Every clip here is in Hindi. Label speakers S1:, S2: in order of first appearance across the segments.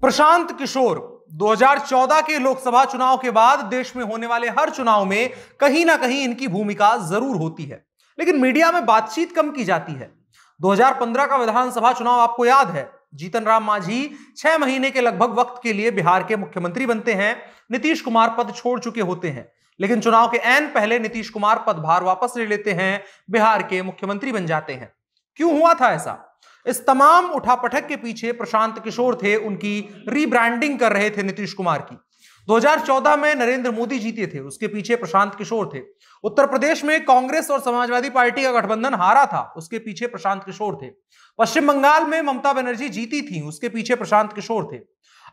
S1: प्रशांत किशोर 2014 के लोकसभा चुनाव के बाद देश में होने वाले हर चुनाव में कहीं ना कहीं इनकी भूमिका जरूर होती है लेकिन मीडिया में बातचीत कम की जाती है 2015 का विधानसभा चुनाव आपको याद है जीतन राम मांझी छह महीने के लगभग वक्त के लिए बिहार के मुख्यमंत्री बनते हैं नीतीश कुमार पद छोड़ चुके होते हैं लेकिन चुनाव के एन पहले नीतीश कुमार पदभार वापस ले लेते हैं बिहार के मुख्यमंत्री बन जाते हैं क्यों हुआ था ऐसा इस तमाम उठापटक के पीछे प्रशांत किशोर थे उनकी रीब्रांडिंग कर रहे थे नीतीश कुमार की 2014 में नरेंद्र मोदी जीते थे उसके पीछे प्रशांत किशोर थे उत्तर प्रदेश में कांग्रेस और समाजवादी पार्टी का गठबंधन हारा था उसके पीछे प्रशांत किशोर थे पश्चिम बंगाल में ममता बनर्जी जीती थी उसके पीछे प्रशांत किशोर थे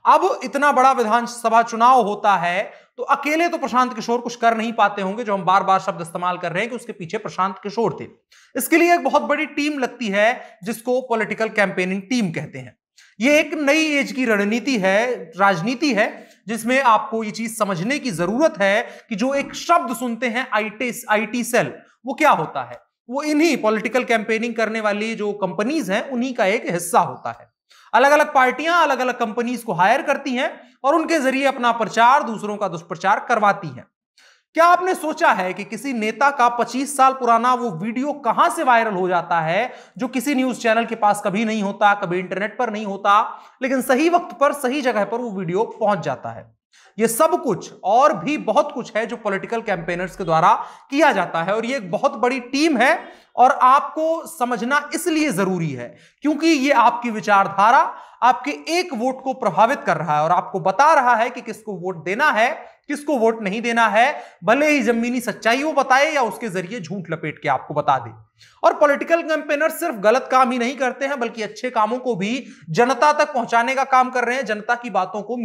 S1: अब इतना बड़ा विधानसभा चुनाव होता है तो अकेले तो प्रशांत किशोर कुछ कर नहीं पाते होंगे जो हम बार बार शब्द इस्तेमाल कर रहे हैं कि उसके पीछे प्रशांत किशोर थे इसके लिए एक बहुत बड़ी टीम लगती है जिसको पॉलिटिकल कैंपेनिंग टीम कहते हैं ये एक नई एज की रणनीति है राजनीति है जिसमें आपको ये चीज समझने की जरूरत है कि जो एक शब्द सुनते हैं आई टी सेल वो क्या होता है वो इन्हीं पॉलिटिकल कैंपेनिंग करने वाली जो कंपनीज हैं उन्हीं का एक हिस्सा होता है अलग अलग पार्टियां अलग अलग कंपनीज को हायर करती हैं और उनके जरिए अपना प्रचार दूसरों का दुष्प्रचार करवाती हैं क्या आपने सोचा है कि किसी नेता का 25 साल पुराना वो वीडियो कहां से वायरल हो जाता है जो किसी न्यूज चैनल के पास कभी नहीं होता कभी इंटरनेट पर नहीं होता लेकिन सही वक्त पर सही जगह पर वो वीडियो पहुंच जाता है ये सब कुछ और भी बहुत कुछ है जो पॉलिटिकल कैंपेनर्स के द्वारा किया जाता है और ये एक बहुत बड़ी टीम है और आपको समझना इसलिए जरूरी है क्योंकि ये आपकी विचारधारा आपके एक वोट को प्रभावित कर रहा है और आपको बता रहा है कि किसको वोट देना है किसको वोट नहीं देना है भले ही जमीनी सच्चाई वो बताए या उसके जरिए झूठ लपेट के आपको बता दे और पॉलिटिकल कैंपेनर सिर्फ गलत काम ही नहीं करते हैं बल्कि अच्छे कामों को भी जनता तक पहुंचाने का काम कर रहे हैं जनता की बातों को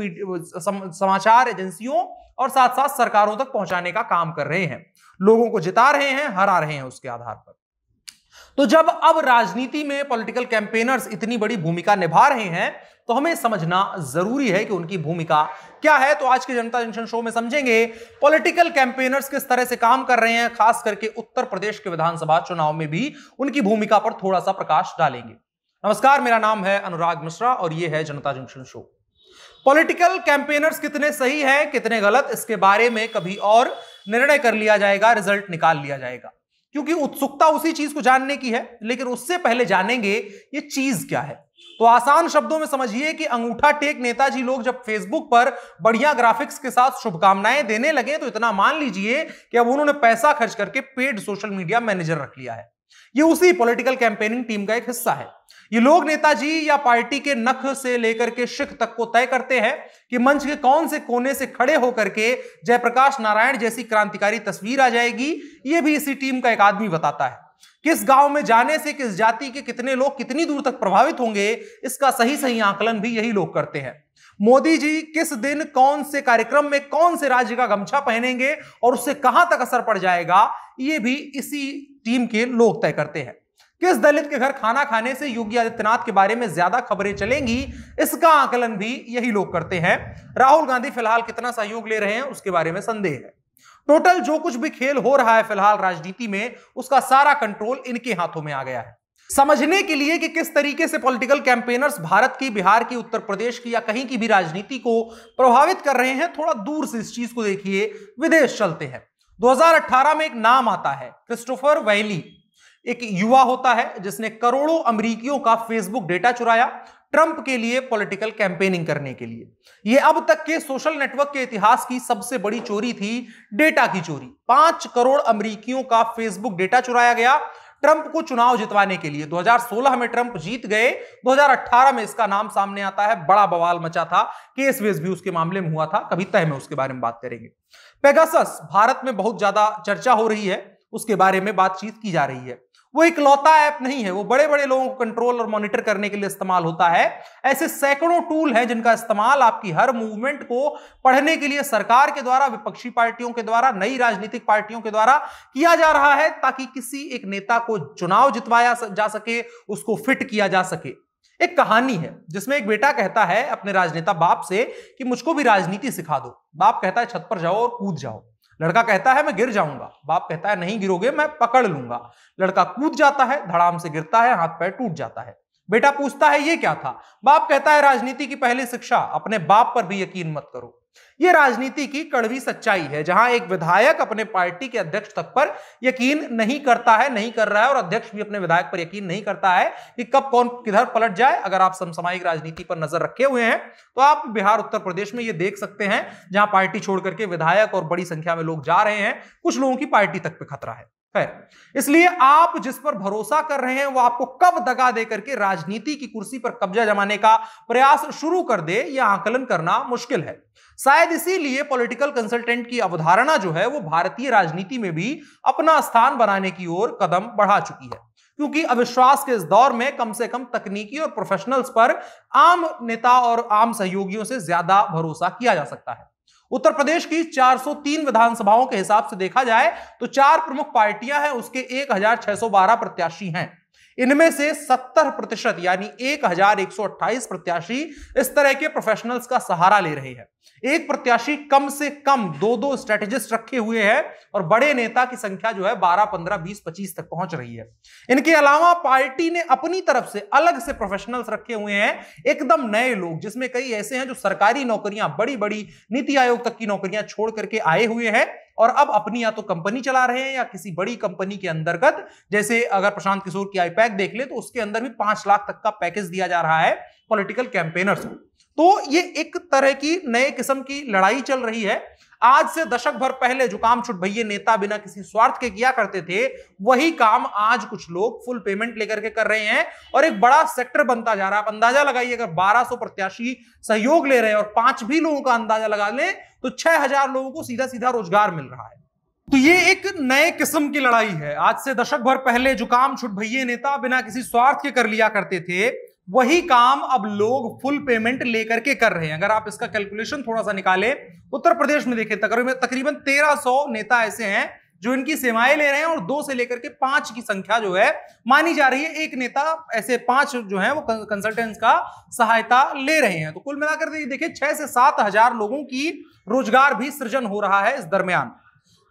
S1: समाचार एजेंसियों और साथ साथ सरकारों तक पहुंचाने का काम कर रहे हैं लोगों को जिता रहे हैं हरा रहे हैं उसके आधार पर तो जब अब राजनीति में पॉलिटिकल कैंपेनर्स इतनी बड़ी भूमिका निभा रहे हैं तो हमें समझना जरूरी है कि उनकी भूमिका क्या है तो आज के जनता जंक्शन शो में समझेंगे पॉलिटिकल कैंपेनर्स किस तरह से काम कर रहे हैं खास करके उत्तर प्रदेश के विधानसभा चुनाव में भी उनकी भूमिका पर थोड़ा सा प्रकाश डालेंगे नमस्कार मेरा नाम है अनुराग मिश्रा और ये है जनता जंक्शन शो पॉलिटिकल कैंपेनर्स कितने सही है कितने गलत इसके बारे में कभी और निर्णय कर लिया जाएगा रिजल्ट निकाल लिया जाएगा क्योंकि उत्सुकता उसी चीज को जानने की है लेकिन उससे पहले जानेंगे ये चीज क्या है तो आसान शब्दों में समझिए कि अंगूठा टेक नेताजी लोग जब फेसबुक पर बढ़िया ग्राफिक्स के साथ शुभकामनाएं देने लगे तो इतना मान लीजिए कि अब उन्होंने पैसा खर्च करके पेड सोशल मीडिया मैनेजर रख लिया है ये उसी पॉलिटिकल कैंपेनिंग टीम का एक हिस्सा है ये लोग नेताजी या पार्टी के नख से लेकर के शिख तक को तय करते हैं कि मंच के कौन से कोने से खड़े होकर के जयप्रकाश नारायण जैसी क्रांतिकारी तस्वीर आ जाएगी ये भी इसी टीम का एक आदमी बताता है किस गांव में जाने से किस जाति के कितने लोग कितनी दूर तक प्रभावित होंगे इसका सही सही आकलन भी यही लोग करते हैं मोदी जी किस दिन कौन से कार्यक्रम में कौन से राज्य का गमछा पहनेंगे और उससे कहां तक असर पड़ जाएगा ये भी इसी टीम के लोग तय करते हैं किस दलित के घर खाना खाने से योगी आदित्यनाथ के बारे में ज्यादा खबरें चलेंगी इसका आकलन भी यही लोग करते हैं राहुल गांधी फिलहाल कितना सहयोग ले रहे हैं उसके बारे में संदेह है टोटल जो कुछ भी खेल हो रहा है फिलहाल राजनीति में उसका सारा कंट्रोल इनके हाथों में आ गया है समझने के लिए कि किस तरीके से पॉलिटिकल कैंपेनर्स भारत की बिहार की उत्तर प्रदेश की या कहीं की भी राजनीति को प्रभावित कर रहे हैं थोड़ा दूर से इस चीज को देखिए विदेश चलते हैं 2018 में एक नाम आता है क्रिस्टोफर वैली एक युवा होता है जिसने करोड़ों अमरीकियों का फेसबुक डेटा चुराया ट्रंप के लिए पॉलिटिकल कैंपेनिंग करने के लिए यह अब तक के सोशल नेटवर्क के इतिहास की सबसे बड़ी चोरी थी डेटा की चोरी पांच करोड़ अमरीकियों का फेसबुक डेटा चुराया गया ट्रंप को चुनाव जितवाने के लिए 2016 में ट्रंप जीत गए 2018 में इसका नाम सामने आता है बड़ा बवाल मचा था केस वेस भी उसके मामले में हुआ था कभी तय में उसके बारे में बात करेंगे पेगासस भारत में बहुत ज्यादा चर्चा हो रही है उसके बारे में बातचीत की जा रही है वो इकलौता ऐप नहीं है वो बड़े बड़े लोगों को कंट्रोल और मॉनिटर करने के लिए इस्तेमाल होता है ऐसे सैकड़ों टूल हैं जिनका इस्तेमाल आपकी हर मूवमेंट को पढ़ने के लिए सरकार के द्वारा विपक्षी पार्टियों के द्वारा नई राजनीतिक पार्टियों के द्वारा किया जा रहा है ताकि किसी एक नेता को चुनाव जितवाया जा सके उसको फिट किया जा सके एक कहानी है जिसमें एक बेटा कहता है अपने राजनेता बाप से कि मुझको भी राजनीति सिखा दो बाप कहता है छत पर जाओ और कूद जाओ लड़का कहता है मैं गिर जाऊंगा बाप कहता है नहीं गिरोगे मैं पकड़ लूंगा लड़का कूद जाता है धड़ाम से गिरता है हाथ पैर टूट जाता है बेटा पूछता है ये क्या था बाप कहता है राजनीति की पहली शिक्षा अपने बाप पर भी यकीन मत करो ये राजनीति की कड़वी सच्चाई है जहां एक विधायक अपने पार्टी के अध्यक्ष तक पर यकीन नहीं करता है नहीं कर रहा है और अध्यक्ष भी अपने विधायक पर यकीन नहीं करता है कि कब कौन किधर पलट जाए अगर आप समसामयिक राजनीति पर नजर रखे हुए हैं तो आप बिहार उत्तर प्रदेश में ये देख सकते हैं जहां पार्टी छोड़ करके विधायक और बड़ी संख्या में लोग जा रहे हैं कुछ लोगों की पार्टी तक पे खतरा है है इसलिए आप जिस पर भरोसा कर रहे हैं वो आपको कब दगा दे करके राजनीति की कुर्सी पर कब्जा जमाने का प्रयास शुरू कर दे यह आकलन करना मुश्किल है शायद इसीलिए पॉलिटिकल कंसल्टेंट की अवधारणा जो है वो भारतीय राजनीति में भी अपना स्थान बनाने की ओर कदम बढ़ा चुकी है क्योंकि अविश्वास के इस दौर में कम से कम तकनीकी और प्रोफेशनल्स पर आम नेता और आम सहयोगियों से ज्यादा भरोसा किया जा सकता है उत्तर प्रदेश की 403 विधानसभाओं के हिसाब से देखा जाए तो चार प्रमुख पार्टियां हैं उसके 1612 प्रत्याशी हैं इनमें से 70 प्रतिशत यानी 1128 प्रत्याशी इस तरह के प्रोफेशनल्स का सहारा ले रहे हैं एक प्रत्याशी कम से कम दो दो स्ट्रेटेजिस्ट रखे हुए हैं और बड़े नेता की संख्या जो है 12, 15, 20, 25 तक पहुंच रही है इनके अलावा पार्टी ने अपनी तरफ से अलग से प्रोफेशनल्स रखे हुए हैं एकदम नए लोग जिसमें कई ऐसे हैं जो सरकारी नौकरियां बड़ी बड़ी नीति आयोग तक की नौकरियां छोड़ करके आए हुए हैं और अब अपनी या तो कंपनी चला रहे हैं या किसी बड़ी कंपनी के अंतर्गत जैसे अगर प्रशांत किशोर की आई पैक देख ले तो उसके अंदर भी पांच लाख तक का पैकेज दिया जा रहा है पॉलिटिकल कैंपेनर्स को तो ये एक तरह की नए किस्म की लड़ाई चल रही है आज से दशक भर पहले जो काम छुट भैये नेता बिना किसी स्वार्थ के किया करते थे वही काम आज कुछ लोग फुल पेमेंट लेकर के कर रहे हैं और एक बड़ा सेक्टर बनता जा रहा है अंदाजा लगाइए अगर 1200 प्रत्याशी सहयोग ले रहे हैं और पांच भी लोगों का अंदाजा लगा लें तो हजार लोगों को सीधा सीधा रोजगार मिल रहा है तो ये एक नए किस्म की लड़ाई है आज से दशक भर पहले जो काम छुट भैये नेता बिना किसी स्वार्थ के कर लिया करते थे वही काम अब लोग फुल पेमेंट लेकर के कर रहे हैं अगर आप इसका कैलकुलेशन थोड़ा सा निकाले उत्तर प्रदेश में देखें तकरीबन तेरह सौ नेता ऐसे हैं जो इनकी सेवाएं ले रहे हैं और दो से लेकर के पांच की संख्या जो है मानी जा रही है एक नेता ऐसे पांच जो है वो कंसल्टेंट्स का सहायता ले रहे हैं तो कुल मिलाकर देखिए छह से सात हजार लोगों की रोजगार भी सृजन हो रहा है इस दरमियान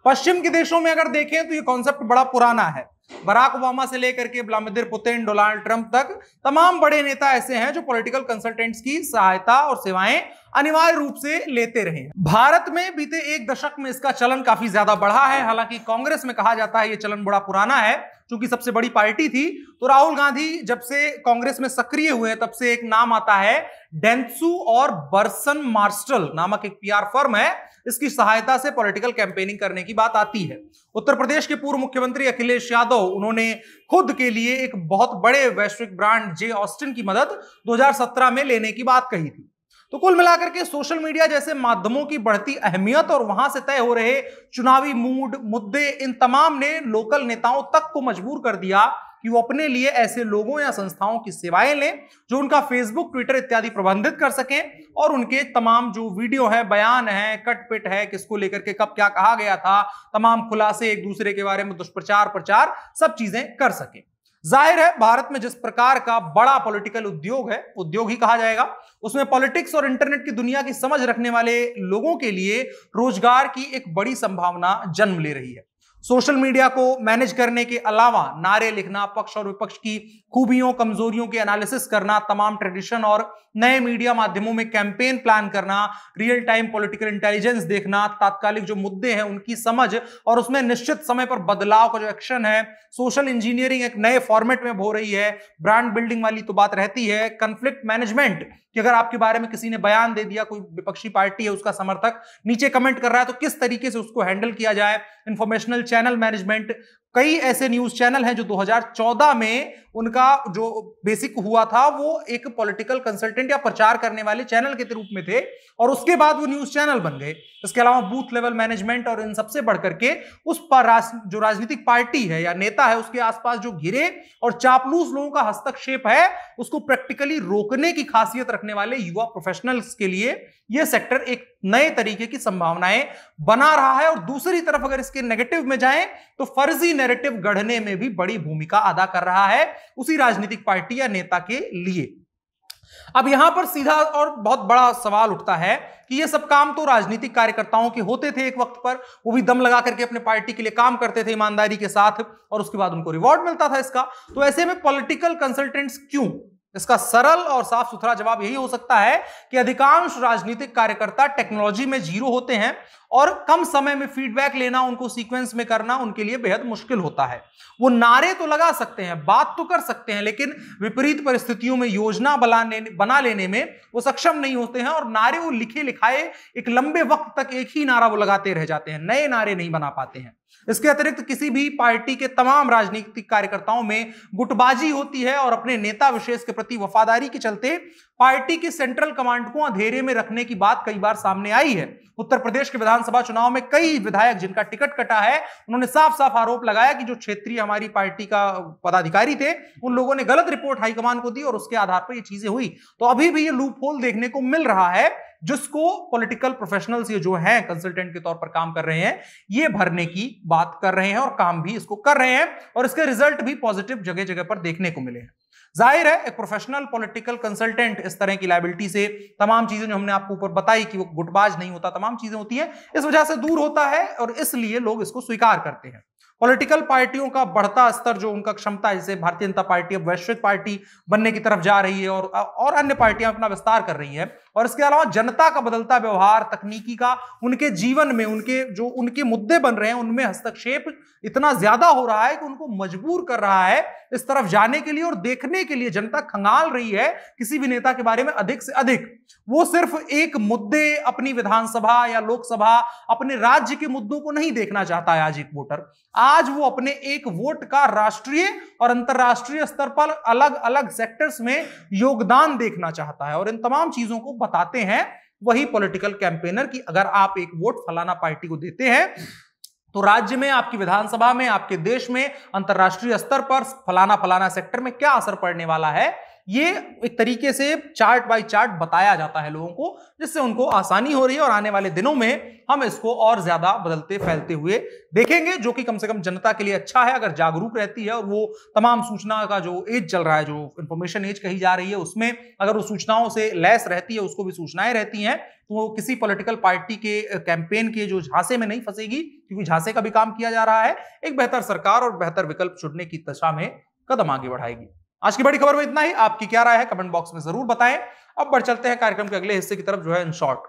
S1: पश्चिम के देशों में अगर देखें तो ये कॉन्सेप्ट बड़ा पुराना है बराक ओबामा से लेकर के व्लादिमिर पुतिन डोनाल्ड ट्रंप तक तमाम बड़े नेता ऐसे हैं जो पॉलिटिकल कंसल्टेंट्स की सहायता और सेवाएं अनिवार्य रूप से लेते रहे भारत में बीते एक दशक में इसका चलन काफी ज्यादा बढ़ा है हालांकि कांग्रेस में कहा जाता है ये चलन बड़ा पुराना है क्योंकि सबसे बड़ी पार्टी थी तो राहुल गांधी जब से कांग्रेस में सक्रिय हुए तब से एक नाम आता है डेंसू और बर्सन मार्स्टल नामक एक पीआर फर्म है इसकी सहायता से पॉलिटिकल कैंपेनिंग करने की बात आती है उत्तर प्रदेश के पूर्व मुख्यमंत्री अखिलेश यादव तो उन्होंने खुद के लिए एक बहुत बड़े वैश्विक ब्रांड जे ऑस्टिन की मदद 2017 में लेने की बात कही थी तो कुल मिलाकर के सोशल मीडिया जैसे माध्यमों की बढ़ती अहमियत और वहां से तय हो रहे चुनावी मूड मुद्दे इन तमाम ने लोकल नेताओं तक को मजबूर कर दिया कि वो अपने लिए ऐसे लोगों या संस्थाओं की सेवाएं लें जो उनका फेसबुक ट्विटर इत्यादि प्रबंधित कर सकें और उनके तमाम जो वीडियो है बयान है कटपिट है किसको लेकर के कब क्या कहा गया था तमाम खुलासे एक दूसरे के बारे में दुष्प्रचार प्रचार सब चीजें कर सकें जाहिर है भारत में जिस प्रकार का बड़ा पॉलिटिकल उद्योग है उद्योग ही कहा जाएगा उसमें पॉलिटिक्स और इंटरनेट की दुनिया की समझ रखने वाले लोगों के लिए रोजगार की एक बड़ी संभावना जन्म ले रही है सोशल मीडिया को मैनेज करने के अलावा नारे लिखना पक्ष और विपक्ष की खूबियों कमजोरियों के एनालिसिस करना तमाम ट्रेडिशन और नए मीडिया माध्यमों में कैंपेन प्लान करना रियल टाइम पॉलिटिकल इंटेलिजेंस देखना तात्कालिक जो मुद्दे हैं उनकी समझ और उसमें निश्चित समय पर बदलाव का जो एक्शन है सोशल इंजीनियरिंग एक नए फॉर्मेट में हो रही है ब्रांड बिल्डिंग वाली तो बात रहती है कंफ्लिक्ट मैनेजमेंट कि अगर आपके बारे में किसी ने बयान दे दिया कोई विपक्षी पार्टी है उसका समर्थक नीचे कमेंट कर रहा है तो किस तरीके से उसको हैंडल किया जाए इंफॉर्मेशनल channel management कई ऐसे न्यूज चैनल हैं जो 2014 में उनका जो बेसिक हुआ था वो एक पॉलिटिकल कंसल्टेंट या प्रचार करने वाले चैनल के रूप में थे और उसके बाद वो न्यूज चैनल बन गए इसके अलावा बूथ लेवल मैनेजमेंट और इन सबसे बढ़कर के उस पर राज, जो राजनीतिक पार्टी है या नेता है उसके आसपास जो घिरे और चापलूस लोगों का हस्तक्षेप है उसको प्रैक्टिकली रोकने की खासियत रखने वाले युवा प्रोफेशनल्स के लिए यह सेक्टर एक नए तरीके की संभावनाएं बना रहा है और दूसरी तरफ अगर इसके नेगेटिव में जाए तो फर्जी नैरेटिव गढ़ने में भी बड़ी भूमिका अदा कर रहा है उसी राजनीतिक पार्टी या नेता के लिए अब यहां पर सीधा और बहुत बड़ा सवाल उठता है कि ये सब काम तो राजनीतिक कार्यकर्ताओं के होते थे एक वक्त पर वो भी दम लगा करके अपने पार्टी के लिए काम करते थे ईमानदारी के साथ और उसके बाद उनको रिवॉर्ड मिलता था इसका तो ऐसे में पॉलिटिकल कंसल्टेंट्स क्यों इसका सरल और साफ सुथरा जवाब यही हो सकता है कि अधिकांश राजनीतिक कार्यकर्ता टेक्नोलॉजी में जीरो होते हैं और कम समय में फीडबैक लेना उनको सीक्वेंस में करना उनके लिए बेहद मुश्किल होता है वो नारे तो लगा सकते हैं बात तो कर सकते हैं लेकिन विपरीत परिस्थितियों में योजना बनाने बना लेने में वो सक्षम नहीं होते हैं और नारे वो लिखे लिखाए एक लंबे वक्त तक एक ही नारा वो लगाते रह जाते हैं नए नारे नहीं बना पाते हैं इसके अतिरिक्त किसी भी पार्टी के तमाम राजनीतिक कार्यकर्ताओं में गुटबाजी होती है और अपने नेता विशेष के प्रति वफादारी के चलते पार्टी की सेंट्रल कमांड को अंधेरे में रखने की बात कई बार सामने आई है उत्तर प्रदेश के विधानसभा चुनाव में कई विधायक जिनका टिकट कटा है उन्होंने साफ साफ आरोप लगाया कि जो क्षेत्रीय हमारी पार्टी का पदाधिकारी थे उन लोगों ने गलत रिपोर्ट हाईकमान को दी और उसके आधार पर ये चीजें हुई तो अभी भी ये लूप होल देखने को मिल रहा है जिसको पॉलिटिकल प्रोफेशनल्स ये जो हैं कंसल्टेंट के तौर पर काम कर रहे हैं ये भरने की बात कर रहे हैं और काम भी इसको कर रहे हैं और इसके रिजल्ट भी पॉजिटिव जगह जगह पर देखने को मिले हैं जाहिर है एक प्रोफेशनल पॉलिटिकल कंसल्टेंट इस तरह की लाइबिलिटी से तमाम चीजें जो हमने आपको ऊपर बताई कि वो गुटबाज नहीं होता तमाम चीजें होती है इस वजह से दूर होता है और इसलिए लोग इसको स्वीकार करते हैं पॉलिटिकल पार्टियों का बढ़ता स्तर जो उनका क्षमता है जैसे भारतीय जनता पार्टी अब वैश्विक पार्टी बनने की तरफ जा रही है और और अन्य पार्टियां अपना विस्तार कर रही है और इसके अलावा जनता का बदलता व्यवहार तकनीकी का उनके जीवन में उनके जो उनके मुद्दे बन रहे हैं उनमें हस्तक्षेप इतना ज्यादा हो रहा है कि उनको मजबूर कर रहा है इस तरफ जाने के लिए और देखने मुद्दे के लिए जनता खंगाल रही है किसी भी नेता के बारे में अधिक से अधिक वो सिर्फ एक मुद्दे अपनी विधानसभा या लोकसभा अपने राज्य के मुद्दों को नहीं देखना चाहता है आज एक वोटर आज वो अपने एक वोट का राष्ट्रीय और अंतर्राष्ट्रीय स्तर पर अलग अलग सेक्टर्स में योगदान देखना चाहता है और इन तमाम चीजों को बताते हैं वही पॉलिटिकल कैंपेनर की अगर आप एक वोट फलाना पार्टी को देते हैं तो राज्य में आपकी विधानसभा में आपके देश में अंतर्राष्ट्रीय स्तर पर फलाना फलाना सेक्टर में क्या असर पड़ने वाला है ये एक तरीके से चार्ट बाय चार्ट बताया जाता है लोगों को जिससे उनको आसानी हो रही है और आने वाले दिनों में हम इसको और ज्यादा बदलते फैलते हुए देखेंगे जो कि कम से कम जनता के लिए अच्छा है अगर जागरूक रहती है और वो तमाम सूचना का जो एज चल रहा है जो इंफॉर्मेशन एज कही जा रही है उसमें अगर वो सूचनाओं से लैस रहती है उसको भी सूचनाएं रहती हैं तो वो किसी पॉलिटिकल पार्टी के कैंपेन के जो झांसे में नहीं फंसेगी क्योंकि झांसे का भी काम किया जा रहा है एक बेहतर सरकार और बेहतर विकल्प चुनने की दशा में कदम आगे बढ़ाएगी आज की बड़ी खबर में इतना ही आपकी क्या राय है कमेंट बॉक्स में जरूर बताएं अब बढ़ चलते हैं कार्यक्रम के अगले हिस्से की तरफ जो है इन शॉर्ट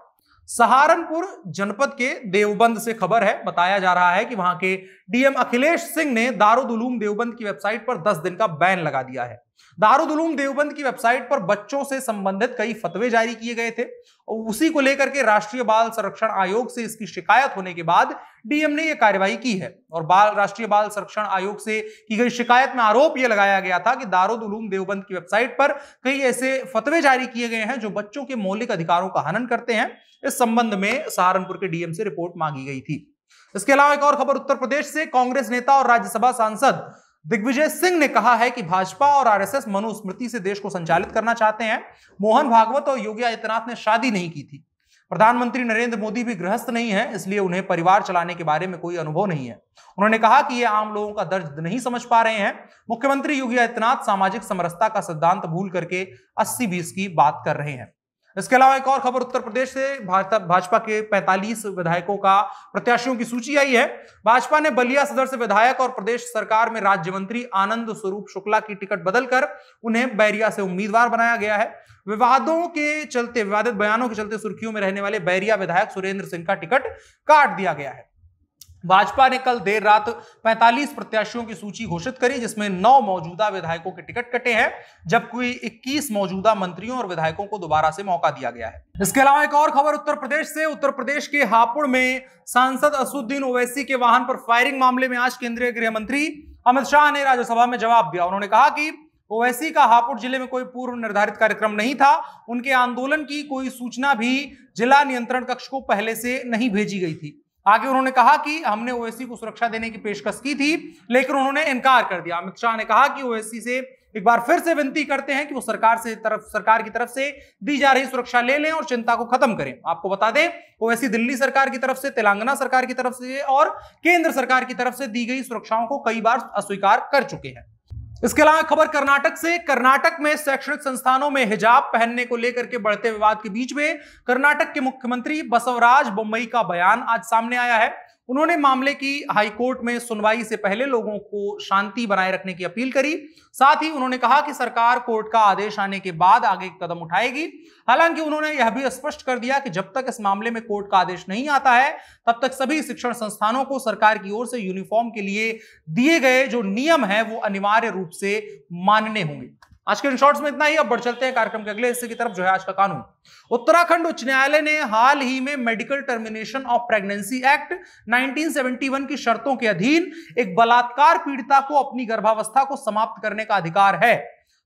S1: सहारनपुर जनपद के देवबंद से खबर है बताया जा रहा है कि वहां के डीएम अखिलेश सिंह ने दारुद उलूम देवबंद की वेबसाइट पर 10 दिन का बैन लगा दिया है दारुदलूम देवबंद की वेबसाइट पर बच्चों से संबंधित कई फतवे जारी किए गए थे और उसी को लेकर के राष्ट्रीय बाल संरक्षण आयोग से इसकी शिकायत होने के बाद डीएम ने यह कार्रवाई की है और बाल राष्ट्रीय बाल संरक्षण आयोग से की गई शिकायत में आरोप यह लगाया गया था कि दारुदलूम देवबंद की वेबसाइट पर कई ऐसे फतवे जारी किए गए हैं जो बच्चों के मौलिक अधिकारों का हनन करते हैं इस संबंध में सहारनपुर के डीएम से रिपोर्ट मांगी गई थी इसके अलावा एक और खबर उत्तर प्रदेश से कांग्रेस नेता और राज्यसभा सांसद दिग्विजय सिंह ने कहा है कि भाजपा और आरएसएस मनुस्मृति से देश को संचालित करना चाहते हैं मोहन भागवत और योगी आदित्यनाथ ने शादी नहीं की थी प्रधानमंत्री नरेंद्र मोदी भी गृहस्थ नहीं है इसलिए उन्हें परिवार चलाने के बारे में कोई अनुभव नहीं है उन्होंने कहा कि ये आम लोगों का दर्द नहीं समझ पा रहे हैं मुख्यमंत्री योगी आदित्यनाथ सामाजिक समरसता का सिद्धांत भूल करके अस्सी बीस की बात कर रहे हैं इसके अलावा एक और खबर उत्तर प्रदेश से भाजपा के 45 विधायकों का प्रत्याशियों की सूची आई है भाजपा ने बलिया सदर से विधायक और प्रदेश सरकार में राज्य मंत्री आनंद स्वरूप शुक्ला की टिकट बदलकर उन्हें बैरिया से उम्मीदवार बनाया गया है विवादों के चलते विवादित बयानों के चलते सुर्खियों में रहने वाले बैरिया विधायक सुरेंद्र सिंह का टिकट काट दिया गया है भाजपा ने कल देर रात 45 प्रत्याशियों की सूची घोषित करी जिसमें नौ मौजूदा विधायकों के टिकट कटे हैं जबकि 21 मौजूदा मंत्रियों और विधायकों को दोबारा से मौका दिया गया है इसके अलावा एक और खबर उत्तर प्रदेश से उत्तर प्रदेश के हापुड़ में सांसद असुद्दीन ओवैसी के वाहन पर फायरिंग मामले में आज केंद्रीय गृह मंत्री अमित शाह ने राज्यसभा में जवाब दिया उन्होंने कहा कि ओवैसी का हापुड़ जिले में कोई पूर्व निर्धारित कार्यक्रम नहीं था उनके आंदोलन की कोई सूचना भी जिला नियंत्रण कक्ष को पहले से नहीं भेजी गई थी आगे उन्होंने कहा कि हमने ओएससी को सुरक्षा देने की पेशकश की थी लेकिन उन्होंने इनकार कर दिया अमित शाह ने कहा कि ओएससी से एक बार फिर से विनती करते हैं कि वो सरकार से तरफ सरकार की तरफ से दी जा रही सुरक्षा ले लें और चिंता को खत्म करें आपको बता दें ओएससी दिल्ली सरकार की तरफ से तेलंगाना सरकार की तरफ से और केंद्र सरकार की तरफ से दी गई सुरक्षाओं को कई बार अस्वीकार कर चुके हैं इसके अलावा खबर कर्नाटक से कर्नाटक में शैक्षणिक संस्थानों में हिजाब पहनने को लेकर के बढ़ते विवाद के बीच में कर्नाटक के मुख्यमंत्री बसवराज बोम्बई का बयान आज सामने आया है उन्होंने मामले की हाईकोर्ट में सुनवाई से पहले लोगों को शांति बनाए रखने की अपील करी साथ ही उन्होंने कहा कि सरकार कोर्ट का आदेश आने के बाद आगे कदम उठाएगी हालांकि उन्होंने यह भी स्पष्ट कर दिया कि जब तक इस मामले में कोर्ट का आदेश नहीं आता है तब तक सभी शिक्षण संस्थानों को सरकार की ओर से यूनिफॉर्म के लिए दिए गए जो नियम है वो अनिवार्य रूप से मानने होंगे आज के इन शॉर्ट्स में इतना ही अब बढ़ चलते हैं कार्यक्रम के अगले हिस्से की तरफ जो है आज का कानून उत्तराखंड उच्च न्यायालय ने हाल ही में medical termination of pregnancy act 1971 की शर्तों के अधीन एक बलात्कार पीड़िता को अपनी गर्भावस्था को समाप्त करने का अधिकार है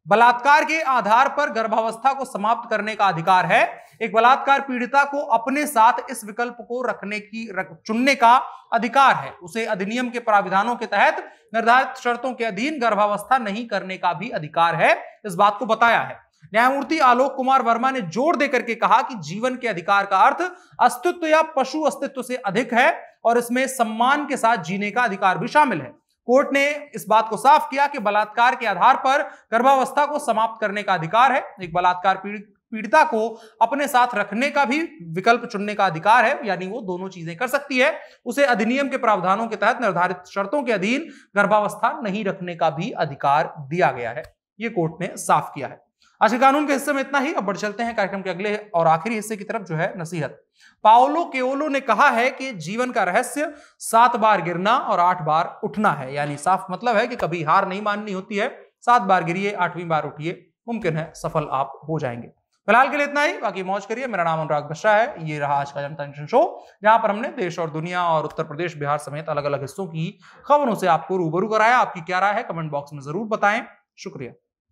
S1: बलात्कार के आधार पर गर्भावस्था को समाप्त करने का अधिकार है एक बलात्कार पीड़िता को अपने साथ इस विकल्प को रखने की रख, चुनने का अधिकार है उसे अधिनियम के प्राविधानों के तहत निर्धारित शर्तों के अधीन गर्भावस्था नहीं करने का भी अधिकार है इस बात को बताया है न्यायमूर्ति आलोक कुमार वर्मा ने जोर देकर के कहा कि जीवन के अधिकार का अर्थ अस्तित्व या पशु अस्तित्व से अधिक है और इसमें सम्मान के साथ जीने का अधिकार भी शामिल है कोर्ट ने इस बात को साफ किया कि बलात्कार के आधार पर गर्भावस्था को समाप्त करने का अधिकार है एक बलात्कार पीड़ित पीड़िता को अपने साथ रखने का भी विकल्प चुनने का अधिकार है यानी वो दोनों चीजें कर सकती है उसे अधिनियम के प्रावधानों के तहत निर्धारित शर्तों के अधीन गर्भावस्था नहीं रखने का भी अधिकार दिया गया है ये कोर्ट ने साफ किया है आज के कानून के हिस्से में इतना ही अब बढ़ चलते हैं कार्यक्रम के अगले और आखिरी हिस्से की तरफ जो है नसीहत पाओलो केओलो ने कहा है कि जीवन का रहस्य सात बार गिरना और आठ बार उठना है यानी साफ मतलब है कि कभी हार नहीं माननी होती है सात बार गिरिए आठवीं बार उठिए मुमकिन है सफल आप हो जाएंगे फिलहाल के लिए इतना ही बाकी मौज करिए मेरा नाम अनुराग मिश्रा है ये रहा आज का जनता जंक्शन शो जहां पर हमने देश और दुनिया और उत्तर प्रदेश बिहार समेत अलग अलग हिस्सों की खबरों से आपको रूबरू कराया आपकी क्या राय है कमेंट बॉक्स में जरूर बताएं शुक्रिया